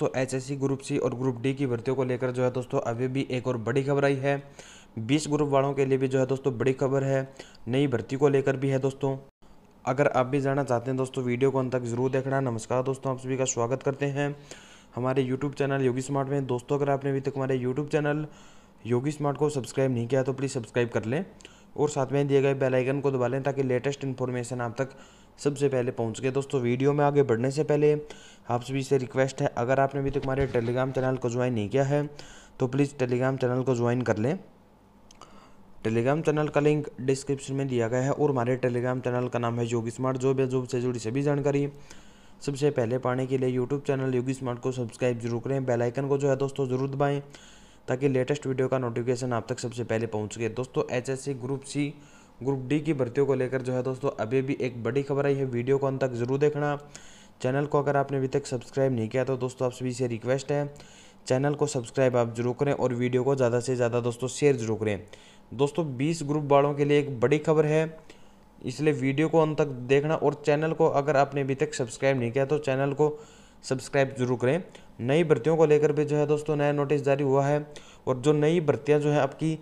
दोस्तों HSC group C और group D की भर्तियों को लेकर जो है दोस्तों अभी भी एक और बड़ी खबर आई है बीस ग्रुप वालों के लिए भी जो है दोस्तों बड़ी खबर है नई भर्ती को लेकर भी है दोस्तों अगर आप भी जाना चाहते हैं दोस्तों वीडियो को अंत तक जरूर देखना नमस्कार दोस्तों आप सभी का स्वागत करते हैं हमारे यूट्यूब चैनल योगी स्मार्ट में दोस्तों अगर आपने अभी तक हमारे यूट्यूब चैनल योगी स्मार्ट को सब्सक्राइब नहीं किया तो प्लीज़ सब्सक्राइब कर लें और साथ में दिए गए बेल आइकन को दबा लें ताकि लेटेस्ट इन्फॉर्मेशन आप तक सबसे पहले पहुंच गए दोस्तों वीडियो में आगे बढ़ने से पहले आप सभी से रिक्वेस्ट है अगर आपने अभी तक हमारे टेलीग्राम चैनल को ज्वाइन नहीं किया है तो प्लीज़ टेलीग्राम चैनल को ज्वाइन कर लें टेलीग्राम चैनल का लिंक डिस्क्रिप्शन में दिया गया है और हमारे टेलीग्राम चैनल का नाम है योगी स्मार्ट जॉब या जॉब से जुड़ी सभी जानकारी सबसे पहले पाने के लिए यूट्यूब चैनल योगी स्मार्ट को सब्सक्राइब जरूर करें बेल आइकन को जो है दोस्तों ज़रूर दबाएं ताकि लेटेस्ट वीडियो का नोटिफिकेशन आप तक सबसे पहले पहुंच सके दोस्तों H S C group C group D की भर्तियों को लेकर जो है दोस्तों अभी भी एक बड़ी खबर आई है वीडियो को अंत तक ज़रूर देखना चैनल को अगर आपने अभी तक सब्सक्राइब नहीं किया तो दोस्तों आप सभी से रिक्वेस्ट है चैनल को सब्सक्राइब आप जरूर करें और वीडियो को ज़्यादा से ज़्यादा दोस्तों शेयर जरूर करें दोस्तों बीस ग्रुप वालों के लिए एक बड़ी खबर है इसलिए वीडियो को अंत तक देखना और चैनल को अगर आपने अभी तक सब्सक्राइब नहीं किया तो चैनल को सब्सक्राइब जरूर करें नई भर्तियों को लेकर भी जो है दोस्तों नया नोटिस जारी हुआ है और जो नई भर्तियाँ जो है आपकी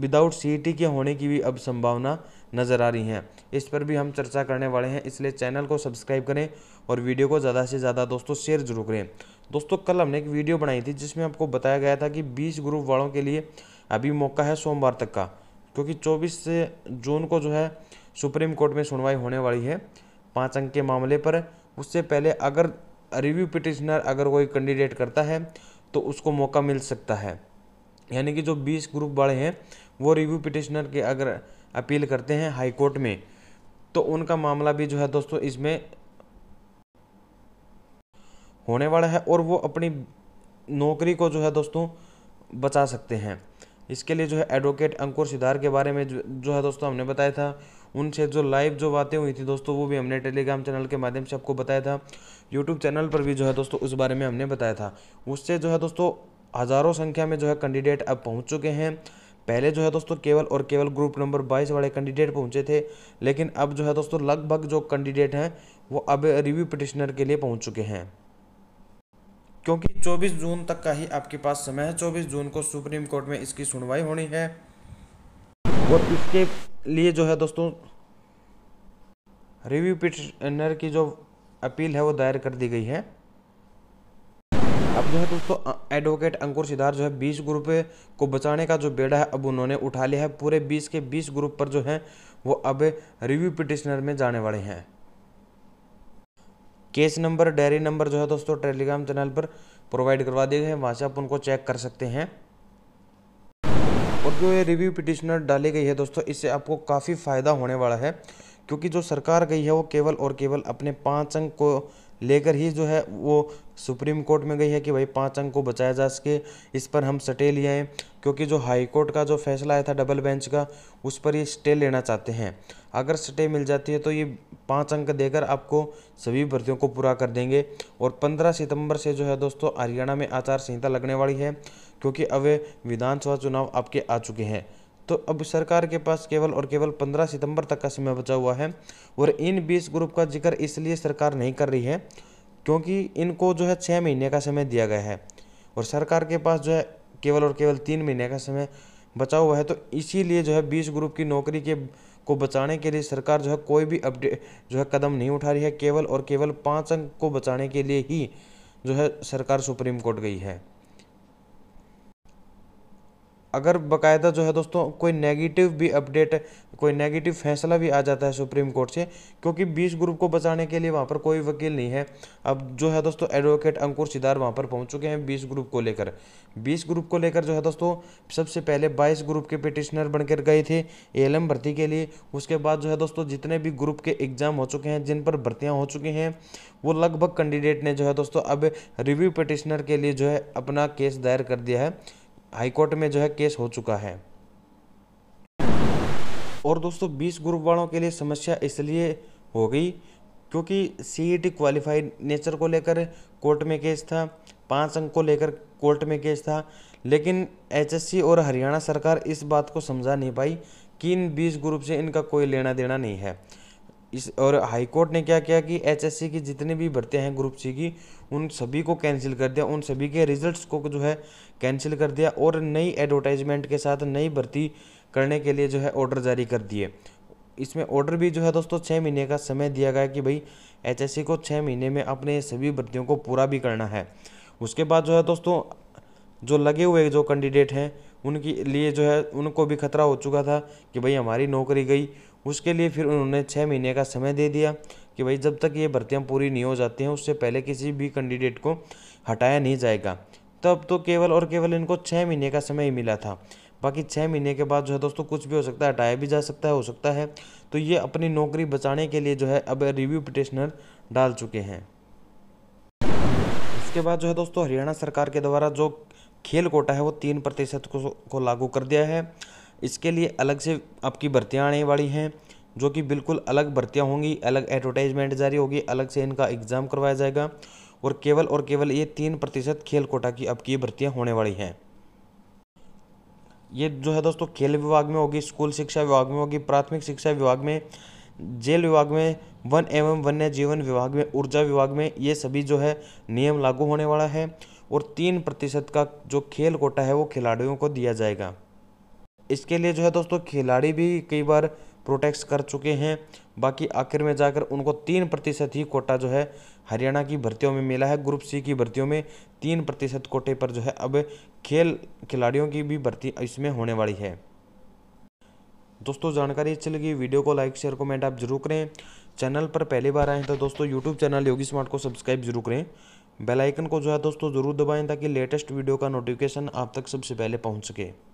विदाउट सी e के होने की भी अब संभावना नज़र आ रही हैं इस पर भी हम चर्चा करने वाले हैं इसलिए चैनल को सब्सक्राइब करें और वीडियो को ज़्यादा से ज़्यादा दोस्तों शेयर जरूर करें दोस्तों कल हमने एक वीडियो बनाई थी जिसमें आपको बताया गया था कि 20 ग्रुप वालों के लिए अभी मौका है सोमवार तक का क्योंकि 24 से जून को जो है सुप्रीम कोर्ट में सुनवाई होने वाली है पाँच अंक के मामले पर उससे पहले अगर रिव्यू पिटिशनर अगर कोई कैंडिडेट करता है तो उसको मौका मिल सकता है यानी कि जो बीस ग्रुप वाले हैं वो रिव्यू पिटिशनर के अगर अपील करते हैं हाई कोर्ट में तो उनका मामला भी जो है दोस्तों इसमें होने वाला है और वो अपनी नौकरी को जो है दोस्तों बचा सकते हैं इसके लिए जो है एडवोकेट अंकुर सिद्धार के बारे में जो है दोस्तों हमने बताया था उनसे जो लाइव जो बातें हुई थी दोस्तों वो भी हमने टेलीग्राम चैनल के माध्यम से आपको बताया था यूट्यूब चैनल पर भी जो है दोस्तों उस बारे में हमने बताया था उससे जो है दोस्तों हज़ारों संख्या में जो है कैंडिडेट अब पहुँच चुके हैं पहले जो है दोस्तों केवल और केवल ग्रुप नंबर 22 वाले कैंडिडेट पहुंचे थे लेकिन अब जो है दोस्तों लगभग जो कैंडिडेट हैं वो अब रिव्यू पिटिशनर के लिए पहुंच चुके हैं क्योंकि 24 जून तक का ही आपके पास समय है 24 जून को सुप्रीम कोर्ट में इसकी सुनवाई होनी है और इसके लिए जो है दोस्तों रिव्यू पिटिशनर की जो अपील है वो दायर कर दी गई है अब जो है दोस्तों एडवोकेट अंकुर सिद्धार जो है बीस ग्रुप को बचाने का जो बेड़ा है अब उन्होंने उठा लिया है पूरे बीस के बीस ग्रुप पर जो है वो अब रिव्यू पिटिशनर में जाने वाले हैं केस नंबर डायरी नंबर जो है दोस्तों टेलीग्राम चैनल पर प्रोवाइड करवा दिए गए हैं वहाँ से आप उनको चेक कर सकते हैं और जो ये रिव्यू पिटिशनर डाली गई है दोस्तों इससे आपको काफ़ी फ़ायदा होने वाला है क्योंकि जो सरकार गई है वो केवल और केवल अपने पाँच अंक को लेकर ही जो है वो सुप्रीम कोर्ट में गई है कि भाई पाँच अंक को बचाया जा सके इस पर हम सटे लिए हैं क्योंकि जो हाई कोर्ट का जो फैसला आया था डबल बेंच का उस पर ये स्टे लेना चाहते हैं अगर स्टे मिल जाती है तो ये पाँच अंक देकर आपको सभी भर्तियों को पूरा कर देंगे और पंद्रह सितंबर से जो है दोस्तों हरियाणा में आचार संहिता लगने वाली है क्योंकि अब विधानसभा चुनाव आपके आ चुके हैं तो अब सरकार के पास केवल और केवल 15 सितंबर तक का समय बचा हुआ है और इन 20 ग्रुप का जिक्र इसलिए सरकार नहीं कर रही है क्योंकि इनको जो है छः महीने का समय दिया गया है और सरकार के पास जो है केवल और केवल तीन महीने का समय बचा हुआ है तो इसीलिए जो है बीस ग्रुप की नौकरी के को बचाने के लिए सरकार जो है कोई भी अपडेट जो है कदम नहीं उठा रही है केवल और केवल पाँच अंक को बचाने के लिए ही जो है सरकार सुप्रीम कोर्ट गई है अगर बकायदा जो है दोस्तों कोई नेगेटिव भी अपडेट कोई नेगेटिव फैसला भी आ जाता है सुप्रीम कोर्ट से क्योंकि बीस ग्रुप को बचाने के लिए वहाँ पर कोई वकील नहीं है अब जो है दोस्तों एडवोकेट अंकुर सिदार वहाँ पर पहुँच चुके हैं बीस ग्रुप को लेकर बीस ग्रुप को लेकर जो है दोस्तों सबसे पहले बाईस ग्रुप के पिटिशनर बनकर गए थे ए भर्ती के लिए उसके बाद जो है दोस्तों जितने भी ग्रुप के एग्जाम हो चुके हैं जिन पर भर्तियाँ हो चुकी हैं वो लगभग कैंडिडेट ने जो है दोस्तों अब रिव्यू पिटिशनर के लिए जो है अपना केस दायर कर दिया है हाईकोर्ट में जो है केस हो चुका है और दोस्तों बीस ग्रुप वालों के लिए समस्या इसलिए हो गई क्योंकि सीईटी क्वालिफाइड नेचर को लेकर कोर्ट में केस था पाँच अंक को लेकर कोर्ट में केस था लेकिन एचएससी और हरियाणा सरकार इस बात को समझा नहीं पाई कि इन बीस ग्रुप से इनका कोई लेना देना नहीं है इस और हाईकोर्ट ने क्या किया कि एचएससी की जितनी भी भर्तियाँ हैं ग्रुप सी की उन सभी को कैंसिल कर दिया उन सभी के रिजल्ट्स को जो है कैंसिल कर दिया और नई एडवर्टाइजमेंट के साथ नई भर्ती करने के लिए जो है ऑर्डर जारी कर दिए इसमें ऑर्डर भी जो है दोस्तों छः महीने का समय दिया गया कि भाई एच को छः महीने में अपने सभी भर्तियों को पूरा भी करना है उसके बाद जो है दोस्तों जो लगे हुए जो कैंडिडेट हैं उनके लिए जो है उनको भी खतरा हो चुका था कि भाई हमारी नौकरी गई उसके लिए फिर उन्होंने छः महीने का समय दे दिया कि भाई जब तक ये भर्तियाँ पूरी नहीं हो जाती हैं उससे पहले किसी भी कैंडिडेट को हटाया नहीं जाएगा तब तो केवल और केवल इनको छः महीने का समय ही मिला था बाकी छः महीने के बाद जो है दोस्तों कुछ भी हो सकता है हटाया भी जा सकता है हो सकता है तो ये अपनी नौकरी बचाने के लिए जो है अब रिव्यू पिटिशनर डाल चुके हैं इसके बाद जो है दोस्तों हरियाणा सरकार के द्वारा जो खेल कोटा है वो तीन प्रतिशत को, को लागू कर दिया है इसके लिए अलग से आपकी भर्तियाँ आने वाली हैं जो कि बिल्कुल अलग भर्तियाँ होंगी अलग एडवर्टाइजमेंट जारी होगी अलग से इनका एग्ज़ाम करवाया जाएगा और केवल और केवल ये तीन प्रतिशत खेल कोटा की आपकी भर्तियाँ होने वाली हैं ये जो है दोस्तों खेल विभाग में होगी स्कूल शिक्षा विभाग में होगी प्राथमिक शिक्षा विभाग में जेल विभाग में वन एवं वन्य जीवन विभाग में ऊर्जा विभाग में ये सभी जो है नियम लागू होने वाला है और तीन प्रतिशत का जो खेल कोटा है वो खिलाड़ियों को दिया जाएगा इसके लिए जो है दोस्तों खिलाड़ी भी कई बार प्रोटेक्ट कर चुके हैं बाकी आखिर में जाकर उनको तीन प्रतिशत ही कोटा जो है हरियाणा की भर्तियों में मिला है ग्रुप सी की भर्तियों में तीन प्रतिशत कोटे पर जो है अब खेल खिलाड़ियों की भी भर्ती इसमें होने वाली है दोस्तों जानकारी अच्छी लगी वीडियो को लाइक शेयर कमेंट आप जरूर करें चैनल पर पहली बार आए तो दोस्तों यूट्यूब चैनल योगी स्मार्ट को सब्सक्राइब जरूर करें बेलाइकन को जो है दोस्तों ज़रूर दबाएँ ताकि लेटेस्ट वीडियो का नोटिफिकेशन आप तक सबसे पहले पहुँच सके